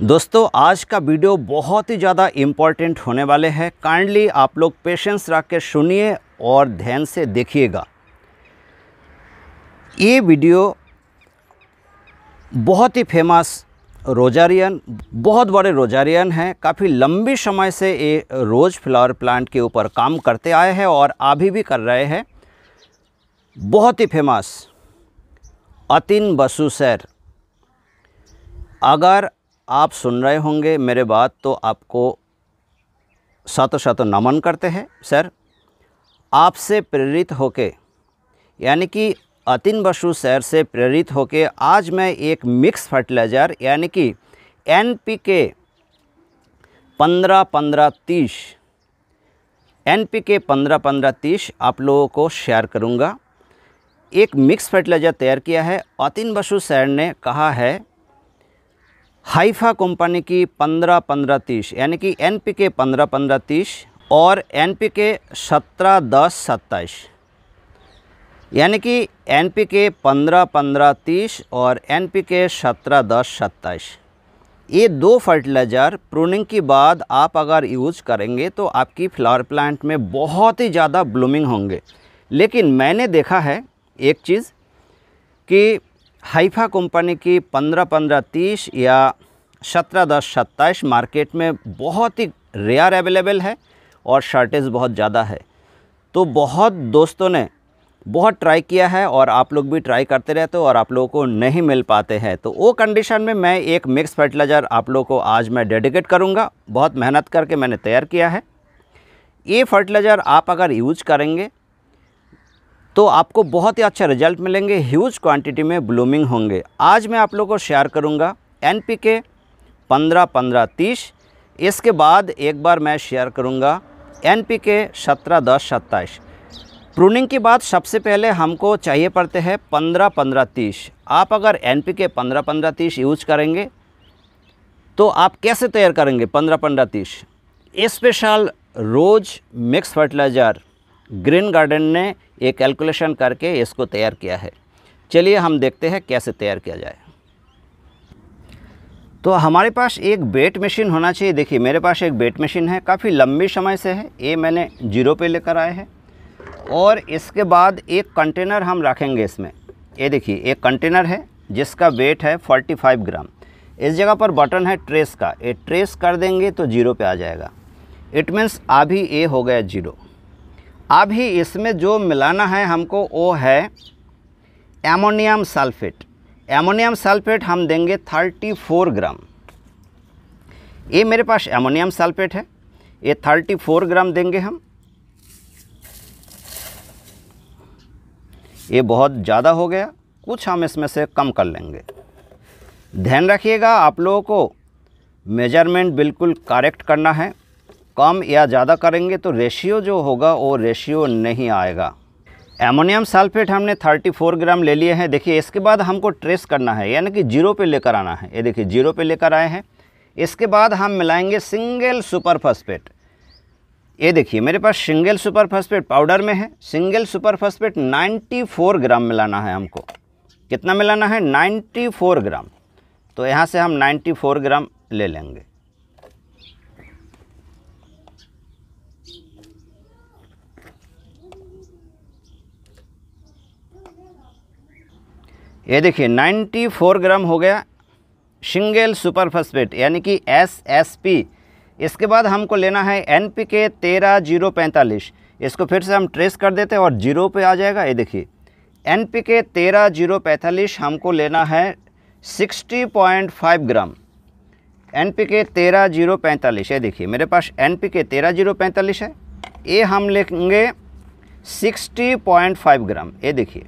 दोस्तों आज का वीडियो बहुत ही ज़्यादा इम्पॉर्टेंट होने वाले हैं काइंडली आप लोग पेशेंस रख के सुनिए और ध्यान से देखिएगा ये वीडियो बहुत ही फेमस रोजारियन बहुत बड़े रोजारियन हैं काफ़ी लंबी समय से ये रोज़ फ्लावर प्लांट के ऊपर काम करते आए हैं और अभी भी कर रहे हैं बहुत ही फेमस अतिन बसु सर अगर आप सुन रहे होंगे मेरे बात तो आपको सातों सातों नमन करते हैं सर आपसे प्रेरित होके यानी कि अतिन बसु सर से प्रेरित होके आज मैं एक मिक्स फर्टिलाइज़र यानी कि एन पी के पंद्रह पंद्रह तीस एन पी के पंद्रह पंद्रह तीस आप लोगों को शेयर करूंगा एक मिक्स फर्टिलाइज़र तैयार किया है अतिन बसु सर ने कहा है हाइफा कंपनी की पंद्रह पंद्रह तीस यानी कि एन पी के पंद्रह पंद्रह तीस और एन पी के सत्रह दस सत्ताईस यानी कि एन पी के पंद्रह पंद्रह तीस और एन पी के सत्रह दस सत्ताईस ये दो फर्टिलाइज़र प्रूनिंग के बाद आप अगर यूज करेंगे तो आपकी फ्लावर प्लांट में बहुत ही ज़्यादा ब्लूमिंग होंगे लेकिन मैंने देखा है एक चीज़ कि हाइफा कंपनी की पंद्रह पंद्रह तीस या सत्रह दस सत्ताईस मार्केट में बहुत ही रेयर अवेलेबल है और शॉर्टेज बहुत ज़्यादा है तो बहुत दोस्तों ने बहुत ट्राई किया है और आप लोग भी ट्राई करते रहते हो और आप लोगों को नहीं मिल पाते हैं तो वो कंडीशन में मैं एक मिक्स फर्टिलाइज़र आप लोगों को आज मैं डेडिकेट करूँगा बहुत मेहनत करके मैंने तैयार किया है ये फर्टिलाइज़र आप अगर यूज करेंगे तो आपको बहुत ही अच्छा रिजल्ट मिलेंगे ह्यूज क्वांटिटी में ब्लूमिंग होंगे आज मैं आप लोगों को शेयर करूंगा एन पी के पंद्रह पंद्रह तीस इसके बाद एक बार मैं शेयर करूंगा एन पी के सत्रह दस सत्ताईस प्रूनिंग की बात सबसे पहले हमको चाहिए पड़ते हैं पंद्रह पंद्रह तीस आप अगर एन पी के पंद्रह पंद्रह तीस यूज करेंगे तो आप कैसे तैयार करेंगे पंद्रह पंद्रह तीस special rose mix fertiliser green garden ने ये कैलकुलेशन करके इसको तैयार किया है चलिए हम देखते हैं कैसे तैयार किया जाए तो हमारे पास एक बेट मशीन होना चाहिए देखिए मेरे पास एक बेट मशीन है काफ़ी लंबे समय से है ये मैंने जीरो पे लेकर आए हैं और इसके बाद एक कंटेनर हम रखेंगे इसमें ये देखिए एक कंटेनर है जिसका वेट है 45 ग्राम इस जगह पर बटन है ट्रेस का ये ट्रेस कर देंगे तो जीरो पे आ जाएगा इट मीन्स अभी ए हो गया जीरो अभी इसमें जो मिलाना है हमको वो है एमोनियम सल्फेट एमोनियम सल्फेट हम देंगे 34 ग्राम ये मेरे पास एमोनियम सल्फेट है ये 34 ग्राम देंगे हम ये बहुत ज़्यादा हो गया कुछ हम इसमें से कम कर लेंगे ध्यान रखिएगा आप लोगों को मेजरमेंट बिल्कुल करेक्ट करना है कम या ज़्यादा करेंगे तो रेशियो जो होगा वो रेशियो नहीं आएगा एमोनियम सल्फेट हमने 34 ग्राम ले लिए हैं देखिए इसके बाद हमको ट्रेस करना है यानी कि जीरो पे लेकर आना है ये देखिए जीरो पे लेकर आए हैं इसके बाद हम मिलाएंगे सिंगल सुपर फॉस्फेट ये देखिए मेरे पास सिंगल सुपर फॉस्फेट पाउडर में है सिंगल सुपर फॉस्फेट 94 ग्राम मिलाना है हमको कितना मिलाना है 94 ग्राम तो यहाँ से हम 94 ग्राम ले लेंगे ये देखिए नाइन्टी फोर ग्राम हो गया सिंगल सुपर फॉस्फेट यानी कि एस एस पी इसके बाद हमको लेना है एन पी के तेरह जीरो पैंतालीस इसको फिर से हम ट्रेस कर देते हैं और जीरो पे आ जाएगा ये देखिए एन पी के तेरह जीरो पैंतालीस हमको लेना है sixty point five gram N P K तेरह जीरो पैंतालीस ये देखिए मेरे पास एन पी के तेरह जीरो पैंतालीस है ये हम लेंगे सिक्सटी पॉइंट फाइव ग्राम ये देखिए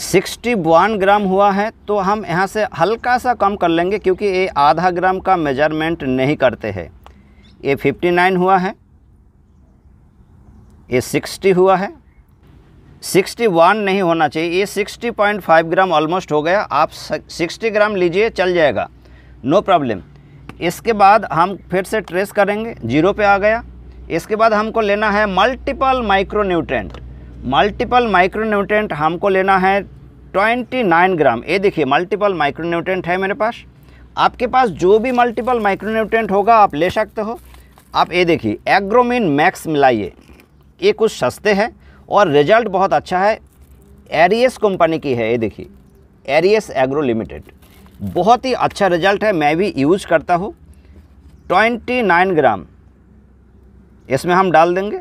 61 ग्राम हुआ है तो हम यहाँ से हल्का सा कम कर लेंगे क्योंकि ये आधा ग्राम का मेजरमेंट नहीं करते हैं ये 59 हुआ है ये 60 हुआ है 61 नहीं होना चाहिए ये 60.5 ग्राम ऑलमोस्ट हो गया आप 60 ग्राम लीजिए चल जाएगा नो प्रॉब्लम इसके बाद हम फिर से ट्रेस करेंगे जीरो पे आ गया इसके बाद हमको लेना है multiple micro nutrient multiple micronutrient हमको लेना है 29 ग्राम ये देखिए मल्टीपल माइक्रोन्यूट्रेंट है मेरे पास आपके पास जो भी मल्टीपल माइक्रोन्यूट्रेंट होगा आप ले सकते हो आप ये देखिए एग्रोमिन मैक्स मिलाइए ये कुछ सस्ते हैं और रिजल्ट बहुत अच्छा है एरियस कंपनी की है ये देखिए एरियस एग्रो लिमिटेड बहुत ही अच्छा रिजल्ट है मैं भी यूज़ करता हूँ 29 ग्राम इसमें हम डाल देंगे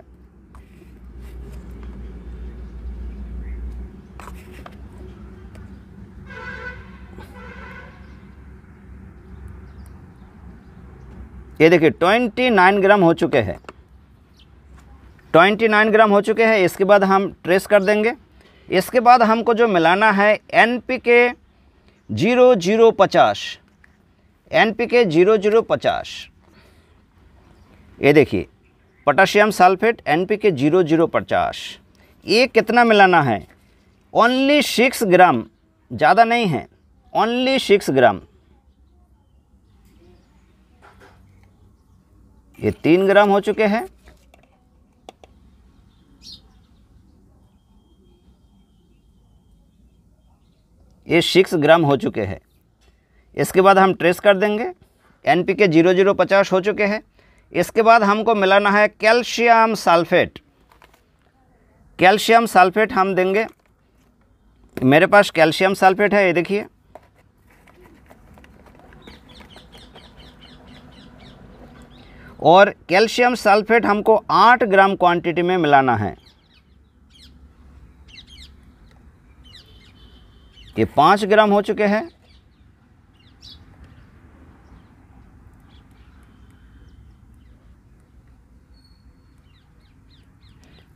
ये देखिए ट्वेंटी नाइन ग्राम हो चुके हैं ट्वेंटी नाइन ग्राम हो चुके हैं इसके बाद हम ट्रेस कर देंगे इसके बाद हमको जो मिलाना है N P K zero zero पचास N P K zero zero पचास ये देखिए potassium sulphate N P K zero zero पचास ये कितना मिलाना है ओनली सिक्स ग्राम ज़्यादा नहीं है ओनली सिक्स ग्राम ये तीन ग्राम हो चुके हैं ये सिक्स ग्राम हो चुके हैं इसके बाद हम ट्रेस कर देंगे N P K zero zero पचास हो चुके हैं इसके बाद हमको मिलाना है कैल्शियम सल्फेट कैल्शियम सल्फेट हम देंगे मेरे पास कैल्शियम सल्फेट है ये देखिए और कैल्शियम सल्फेट हमको 8 ग्राम क्वांटिटी में मिलाना है ये पाँच ग्राम हो चुके हैं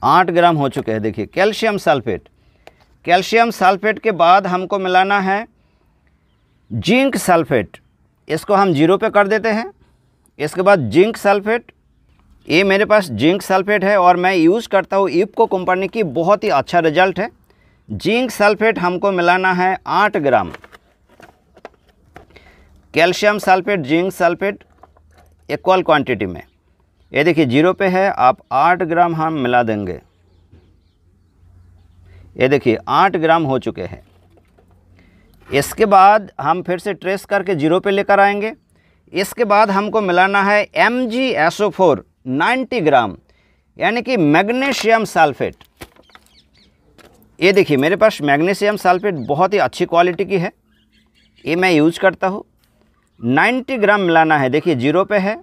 आठ ग्राम हो चुके हैं देखिए कैल्शियम सल्फेट कैल्शियम सल्फेट के बाद हमको मिलाना है जिंक सल्फेट इसको हम जीरो पे कर देते हैं इसके बाद जिंक सल्फेट ये मेरे पास जिंक सल्फेट है और मैं यूज़ करता हूँ इपको कंपनी की बहुत ही अच्छा रिजल्ट है जिंक सल्फेट हमको मिलाना है आठ gram calcium sulphate zinc sulphate equal quantity में ये देखिए जीरो पे है आप आठ ग्राम हम मिला देंगे ये देखिए आठ ग्राम हो चुके हैं इसके बाद हम फिर से ट्रेस करके जीरो पे लेकर आएंगे इसके बाद हमको मिलाना है M G S O four ninety gram यानी कि मैग्नीशियम सल्फेट ये देखिए मेरे पास मैग्नीशियम सल्फेट बहुत ही अच्छी क्वालिटी की है ये मैं यूज करता हूँ 90 ग्राम मिलाना है देखिए जीरो पे है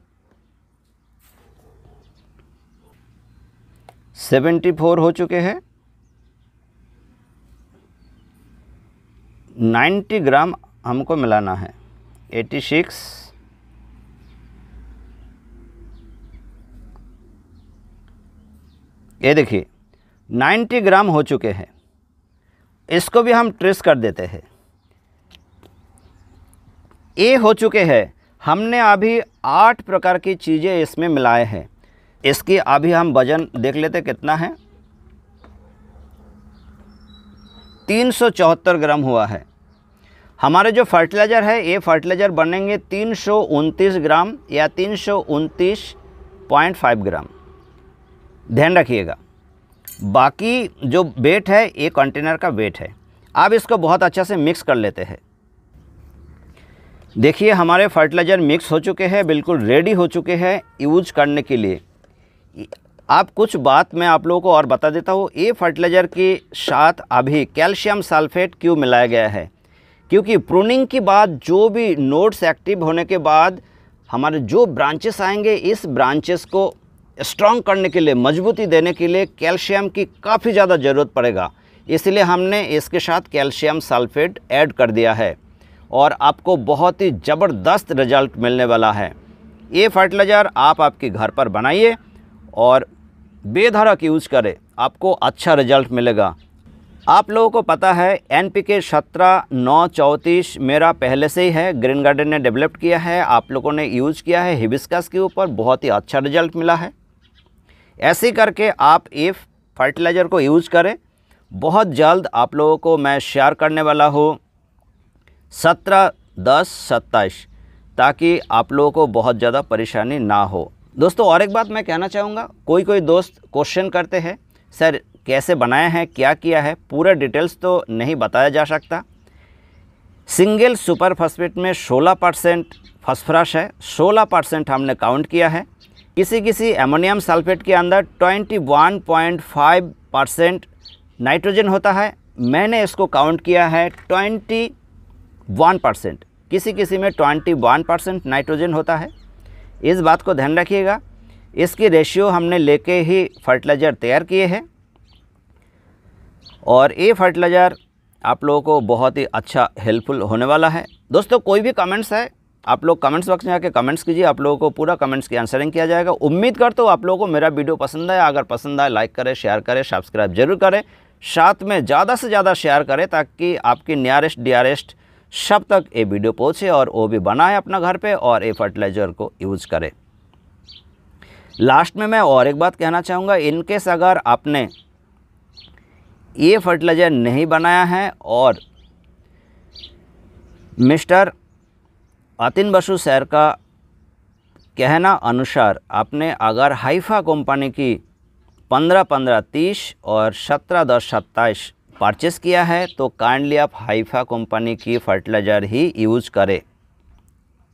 74 हो चुके हैं 90 ग्राम हमको मिलाना है 86 ये देखिए 90 ग्राम हो चुके हैं इसको भी हम ट्रेस कर देते हैं ये हो चुके हैं हमने अभी आठ प्रकार की चीज़ें इसमें मिलाए हैं इसकी अभी हम वजन देख लेते कितना है तीन सौ चौहत्तर ग्राम हुआ है हमारे जो फर्टिलाइज़र है ये फर्टिलाइज़र बनेंगे तीन सौ उनतीस ग्राम या तीन सौ उनतीस पॉइंट फाइव ग्राम ध्यान रखिएगा बाकी जो वेट है ये कंटेनर का वेट है आप इसको बहुत अच्छा से मिक्स कर लेते हैं देखिए हमारे फर्टिलाइज़र मिक्स हो चुके हैं बिल्कुल रेडी हो चुके हैं यूज करने के लिए आप कुछ बात मैं आप लोगों को और बता देता हूँ ये फर्टिलाइज़र के साथ अभी कैल्शियम सल्फेट क्यों मिलाया गया है क्योंकि प्रूनिंग के बाद जो भी नोड्स एक्टिव होने के बाद हमारे जो ब्रांचेस आएंगे इस ब्रांचेस को स्ट्रॉन्ग करने के लिए मजबूती देने के लिए कैल्शियम की काफ़ी ज़्यादा ज़रूरत पड़ेगा इसलिए हमने इसके साथ कैल्शियम सल्फेट ऐड कर दिया है और आपको बहुत ही ज़बरदस्त रिजल्ट मिलने वाला है ये फर्टिलाइज़र आप आपके घर पर बनाइए और बेधारक यूज़ करें आपको अच्छा रिजल्ट मिलेगा आप लोगों को पता है एन पी के सत्रह नौ चौंतीस मेरा पहले से ही है ग्रीन गार्डन ने डेवलप किया है आप लोगों ने यूज़ किया है हिबिस्कस के ऊपर बहुत ही अच्छा रिजल्ट मिला है ऐसे करके आप ये फर्टिलाइज़र को यूज़ करें बहुत जल्द आप लोगों को मैं शेयर करने वाला हूँ सत्रह दस सत्ताईस ताकि आप लोगों को बहुत ज़्यादा परेशानी ना हो दोस्तों और एक बात मैं कहना चाहूँगा कोई कोई दोस्त क्वेश्चन करते हैं सर कैसे बनाया है क्या किया है पूरा डिटेल्स तो नहीं बताया जा सकता सिंगल सुपर फॉस्फेट में 16 परसेंट फॉस्फरस है 16 परसेंट हमने काउंट किया है किसी किसी एमोनियम सल्फेट के अंदर 21.5 परसेंट नाइट्रोजन होता है मैंने इसको काउंट किया है 21 परसेंट किसी किसी में 21 परसेंट नाइट्रोजन होता है इस बात को ध्यान रखिएगा इसकी रेशियो हमने लेके ही फर्टिलाइज़र तैयार किए हैं और ये फर्टिलाइज़र आप लोगों को बहुत ही अच्छा हेल्पफुल होने वाला है दोस्तों कोई भी कमेंट्स है आप लोग कमेंट्स बॉक्स में आके कमेंट्स कीजिए आप लोगों को पूरा कमेंट्स की आंसरिंग किया जाएगा उम्मीद करता हूँ आप लोगों को मेरा वीडियो पसंद आया अगर पसंद आए लाइक करें शेयर करें सब्सक्राइब जरूर करें साथ में ज़्यादा से ज़्यादा शेयर करें ताकि आपकी नियरेस्ट डियरेस्ट सब तक ये वीडियो पहुँचे और वो भी बनाए अपना घर पर और ये फर्टिलाइज़र को यूज़ करें लास्ट में मैं और एक बात कहना चाहूँगा इनकेस अगर आपने ये फर्टिलाइज़र नहीं बनाया है और मिस्टर आतिन बसु सैर का कहना अनुसार आपने अगर हाइफा कंपनी की पंद्रह पंद्रह तीस और सत्रह दस सत्ताईस परचेस किया है तो काइंडली आप हाइफा कंपनी की फर्टिलाइज़र ही यूज़ करें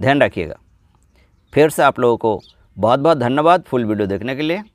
ध्यान रखिएगा फिर से आप लोगों को बहुत बहुत धन्यवाद फुल वीडियो देखने के लिए